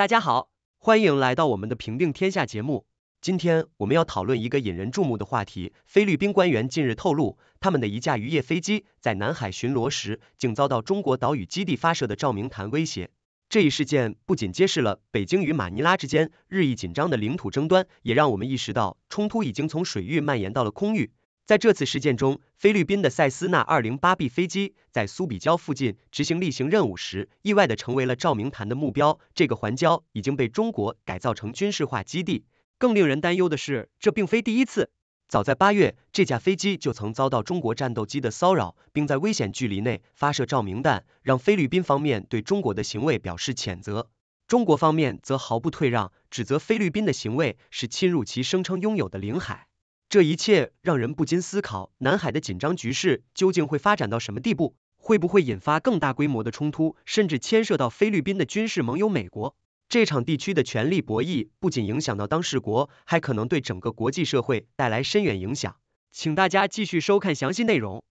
大家好，欢迎来到我们的《平定天下》节目。今天我们要讨论一个引人注目的话题：菲律宾官员近日透露，他们的一架渔业飞机在南海巡逻时，竟遭到中国岛屿基地发射的照明弹威胁。这一事件不仅揭示了北京与马尼拉之间日益紧张的领土争端，也让我们意识到冲突已经从水域蔓延到了空域。在这次事件中，菲律宾的塞斯纳二零八 B 飞机在苏比礁附近执行例行任务时，意外的成为了照明弹的目标。这个环礁已经被中国改造成军事化基地。更令人担忧的是，这并非第一次。早在八月，这架飞机就曾遭到中国战斗机的骚扰，并在危险距离内发射照明弹，让菲律宾方面对中国的行为表示谴责。中国方面则毫不退让，指责菲律宾的行为是侵入其声称拥有的领海。这一切让人不禁思考，南海的紧张局势究竟会发展到什么地步？会不会引发更大规模的冲突，甚至牵涉到菲律宾的军事盟友美国？这场地区的权力博弈不仅影响到当事国，还可能对整个国际社会带来深远影响。请大家继续收看详细内容。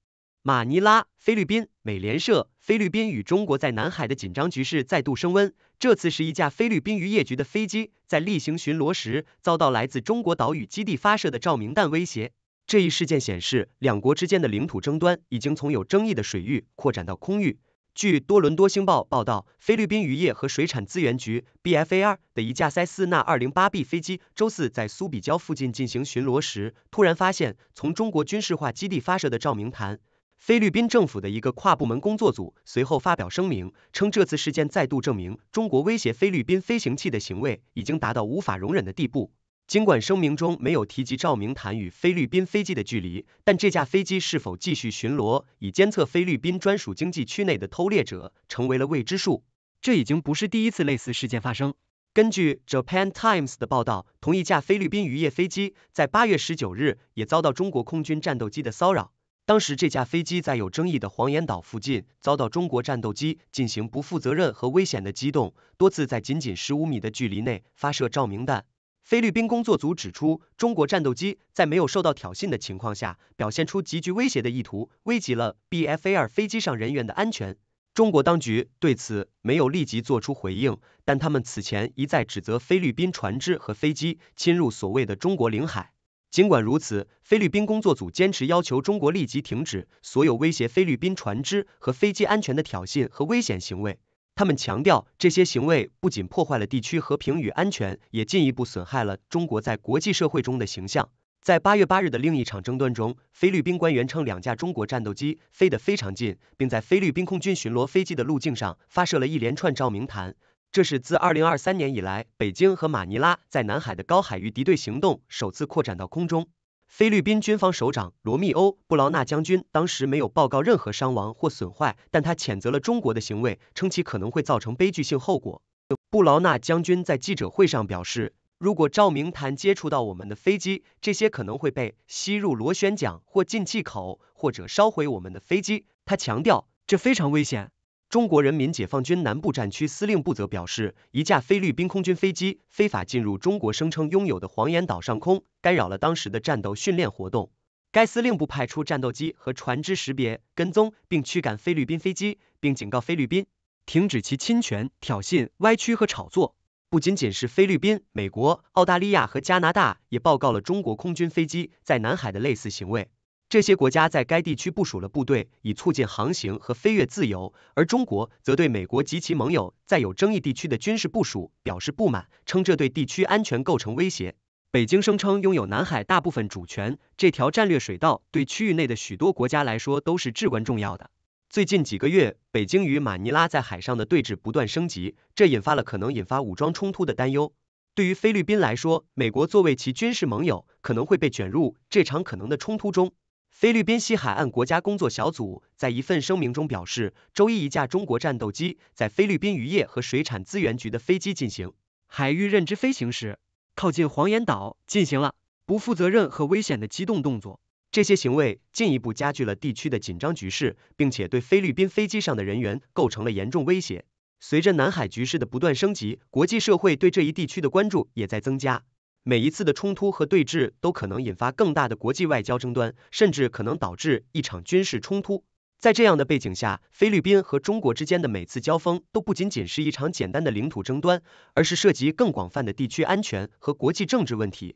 马尼拉，菲律宾，美联社。菲律宾与中国在南海的紧张局势再度升温。这次是一架菲律宾渔业局的飞机在例行巡逻时，遭到来自中国岛屿基地发射的照明弹威胁。这一事件显示，两国之间的领土争端已经从有争议的水域扩展到空域。据多伦多星报报道，菲律宾渔业和水产资源局 （BFA） 的一架塞斯纳二零八 B 飞机周四在苏比礁附近进行巡逻时，突然发现从中国军事化基地发射的照明弹。菲律宾政府的一个跨部门工作组随后发表声明，称这次事件再度证明，中国威胁菲律宾飞行器的行为已经达到无法容忍的地步。尽管声明中没有提及赵明潭与菲律宾飞机的距离，但这架飞机是否继续巡逻以监测菲律宾专属经济区内的偷猎者，成为了未知数。这已经不是第一次类似事件发生。根据《Japan Times》的报道，同一架菲律宾渔业飞机在八月十九日也遭到中国空军战斗机的骚扰。当时，这架飞机在有争议的黄岩岛附近遭到中国战斗机进行不负责任和危险的机动，多次在仅仅十五米的距离内发射照明弹。菲律宾工作组指出，中国战斗机在没有受到挑衅的情况下，表现出极具威胁的意图，危及了 BFA 二飞机上人员的安全。中国当局对此没有立即作出回应，但他们此前一再指责菲律宾船只和飞机侵入所谓的中国领海。尽管如此，菲律宾工作组坚持要求中国立即停止所有威胁菲律宾船只和飞机安全的挑衅和危险行为。他们强调，这些行为不仅破坏了地区和平与安全，也进一步损害了中国在国际社会中的形象。在八月八日的另一场争端中，菲律宾官员称两架中国战斗机飞得非常近，并在菲律宾空军巡逻飞机的路径上发射了一连串照明弹。这是自二零二三年以来，北京和马尼拉在南海的高海域敌对行动首次扩展到空中。菲律宾军方首长罗密欧·布劳纳将军当时没有报告任何伤亡或损坏，但他谴责了中国的行为，称其可能会造成悲剧性后果。布劳纳将军在记者会上表示，如果照明弹接触到我们的飞机，这些可能会被吸入螺旋桨或进气口，或者烧毁我们的飞机。他强调，这非常危险。中国人民解放军南部战区司令部则表示，一架菲律宾空军飞机非法进入中国声称拥有的黄岩岛上空，干扰了当时的战斗训练活动。该司令部派出战斗机和船只识别、跟踪并驱赶菲律宾飞机，并警告菲律宾停止其侵权、挑衅、歪曲和炒作。不仅仅是菲律宾、美国、澳大利亚和加拿大也报告了中国空军飞机在南海的类似行为。这些国家在该地区部署了部队，以促进航行和飞越自由。而中国则对美国及其盟友在有争议地区的军事部署表示不满，称这对地区安全构成威胁。北京声称拥有南海大部分主权，这条战略水道对区域内的许多国家来说都是至关重要的。最近几个月，北京与马尼拉在海上的对峙不断升级，这引发了可能引发武装冲突的担忧。对于菲律宾来说，美国作为其军事盟友，可能会被卷入这场可能的冲突中。菲律宾西海岸国家工作小组在一份声明中表示，周一一架中国战斗机在菲律宾渔业和水产资源局的飞机进行海域认知飞行时，靠近黄岩岛进行了不负责任和危险的机动动作。这些行为进一步加剧了地区的紧张局势，并且对菲律宾飞机上的人员构成了严重威胁。随着南海局势的不断升级，国际社会对这一地区的关注也在增加。每一次的冲突和对峙都可能引发更大的国际外交争端，甚至可能导致一场军事冲突。在这样的背景下，菲律宾和中国之间的每次交锋都不仅仅是一场简单的领土争端，而是涉及更广泛的地区安全和国际政治问题。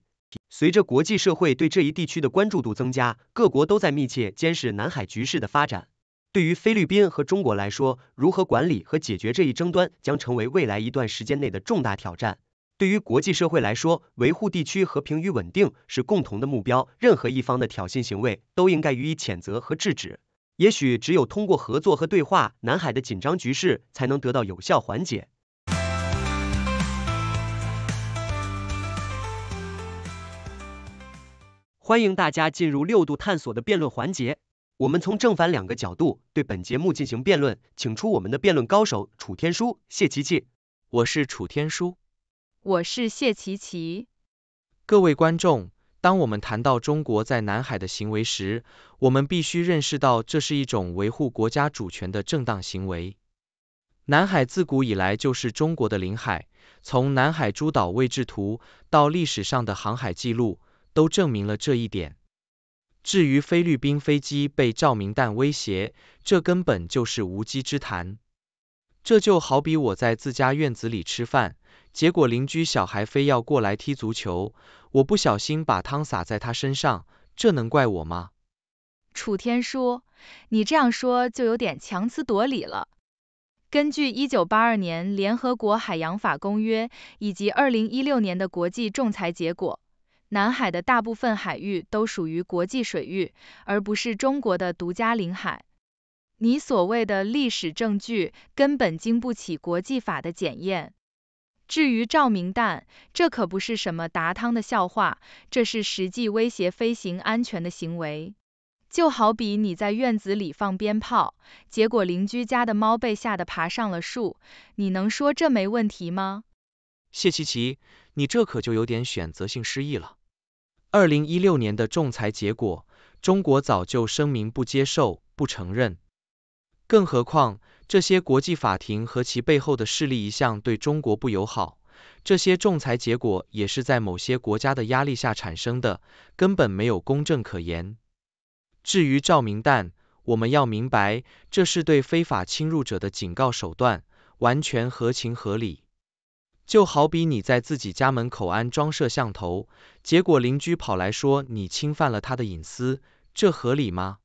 随着国际社会对这一地区的关注度增加，各国都在密切监视南海局势的发展。对于菲律宾和中国来说，如何管理和解决这一争端，将成为未来一段时间内的重大挑战。对于国际社会来说，维护地区和平与稳定是共同的目标。任何一方的挑衅行为都应该予以谴责和制止。也许只有通过合作和对话，南海的紧张局势才能得到有效缓解。欢迎大家进入六度探索的辩论环节。我们从正反两个角度对本节目进行辩论，请出我们的辩论高手楚天舒、谢琪琪。我是楚天舒。我是谢琪琪。各位观众，当我们谈到中国在南海的行为时，我们必须认识到这是一种维护国家主权的正当行为。南海自古以来就是中国的领海，从南海诸岛位置图到历史上的航海记录，都证明了这一点。至于菲律宾飞机被照明弹威胁，这根本就是无稽之谈。这就好比我在自家院子里吃饭。结果邻居小孩非要过来踢足球，我不小心把汤洒在他身上，这能怪我吗？楚天说，你这样说就有点强词夺理了。根据1982年联合国海洋法公约以及2016年的国际仲裁结果，南海的大部分海域都属于国际水域，而不是中国的独家领海。你所谓的历史证据根本经不起国际法的检验。至于照明弹，这可不是什么达汤的笑话，这是实际威胁飞行安全的行为。就好比你在院子里放鞭炮，结果邻居家的猫被吓得爬上了树，你能说这没问题吗？谢琪琪，你这可就有点选择性失忆了。二零一六年的仲裁结果，中国早就声明不接受、不承认，更何况……这些国际法庭和其背后的势力一向对中国不友好，这些仲裁结果也是在某些国家的压力下产生的，根本没有公正可言。至于赵明旦，我们要明白，这是对非法侵入者的警告手段，完全合情合理。就好比你在自己家门口安装摄像头，结果邻居跑来说你侵犯了他的隐私，这合理吗？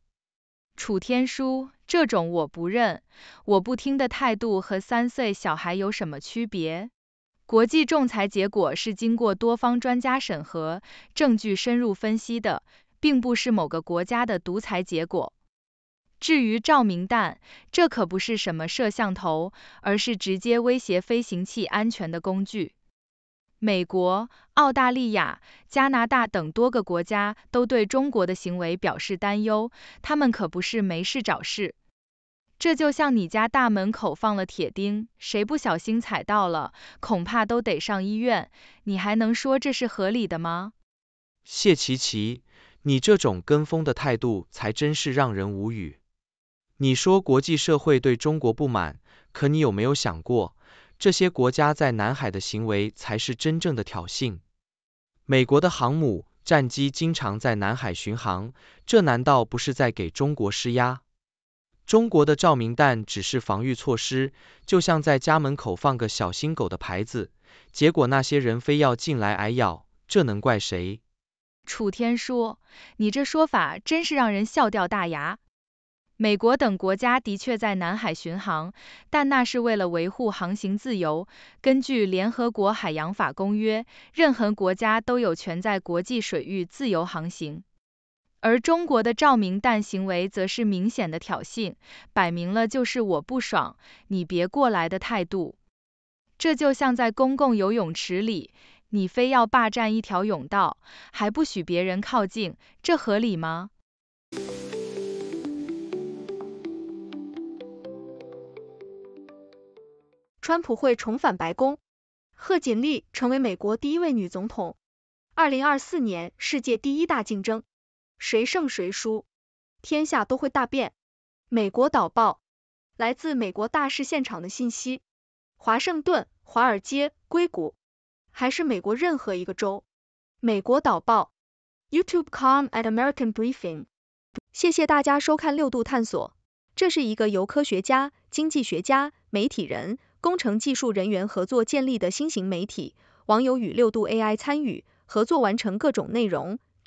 楚天舒。这种我不认、我不听的态度和三岁小孩有什么区别？国际仲裁结果是经过多方专家审核、证据深入分析的，并不是某个国家的独裁结果。至于照明弹，这可不是什么摄像头，而是直接威胁飞行器安全的工具。美国、澳大利亚、加拿大等多个国家都对中国的行为表示担忧，他们可不是没事找事。这就像你家大门口放了铁钉，谁不小心踩到了，恐怕都得上医院。你还能说这是合理的吗？谢琪琪，你这种跟风的态度才真是让人无语。你说国际社会对中国不满，可你有没有想过，这些国家在南海的行为才是真正的挑衅。美国的航母、战机经常在南海巡航，这难道不是在给中国施压？中国的照明弹只是防御措施，就像在家门口放个小心狗的牌子，结果那些人非要进来挨咬，这能怪谁？楚天说，你这说法真是让人笑掉大牙。美国等国家的确在南海巡航，但那是为了维护航行自由。根据联合国海洋法公约，任何国家都有权在国际水域自由航行。而中国的照明弹行为则是明显的挑衅，摆明了就是我不爽，你别过来的态度。这就像在公共游泳池里，你非要霸占一条泳道，还不许别人靠近，这合理吗？川普会重返白宫，贺锦丽成为美国第一位女总统，二零二四年世界第一大竞争。谁胜谁输，天下都会大变。美国导报，来自美国大事现场的信息，华盛顿、华尔街、硅谷，还是美国任何一个州。美国导报，youtube.com at American briefing。谢谢大家收看六度探索，这是一个由科学家、经济学家、媒体人、工程技术人员合作建立的新型媒体，网友与六度 AI 参与合作完成各种内容。